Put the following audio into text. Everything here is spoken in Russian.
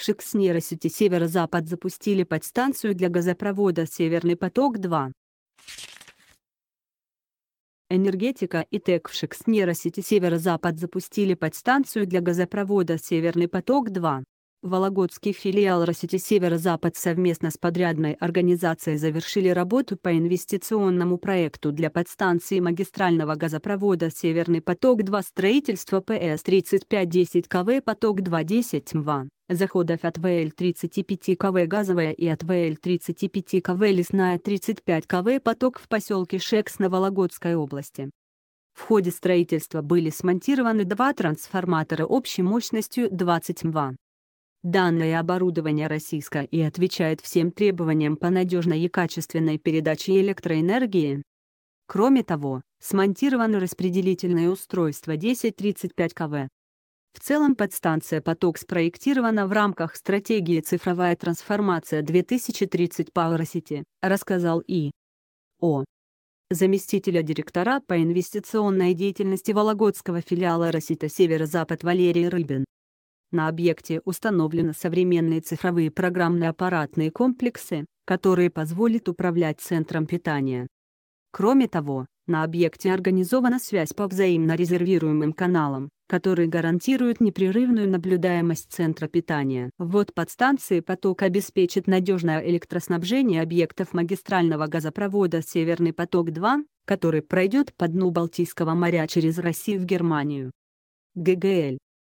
В Шекснеросюте северо-запад запустили подстанцию для газопровода «Северный поток-2». Энергетика и ТЭК в Шекснеросити северо-запад запустили подстанцию для газопровода «Северный поток-2». Вологодский филиал Росети Северо-Запад совместно с подрядной организацией завершили работу по инвестиционному проекту для подстанции магистрального газопровода «Северный поток-2» строительство пс 35-10 КВ поток 2 10 МВА» заходов от ВЛ-35 КВ «Газовая» и от ВЛ-35 КВ «Лесная» 35 КВ «Поток» в поселке Шекс на Вологодской области. В ходе строительства были смонтированы два трансформатора общей мощностью 20 МВА. Данное оборудование российское и отвечает всем требованиям по надежной и качественной передаче электроэнергии. Кроме того, смонтировано распределительное устройство 1035 КВ. В целом подстанция «Поток» спроектирована в рамках стратегии «Цифровая трансформация 2030 Power City, рассказал И. О. Заместителя директора по инвестиционной деятельности Вологодского филиала «Росита Северо-Запад» Валерий Рыбин. На объекте установлены современные цифровые программно-аппаратные комплексы, которые позволят управлять центром питания. Кроме того, на объекте организована связь по взаимно резервируемым каналам, которые гарантируют непрерывную наблюдаемость центра питания. Вот подстанции поток обеспечит надежное электроснабжение объектов магистрального газопровода «Северный поток-2», который пройдет по дну Балтийского моря через Россию в Германию. ГГЛ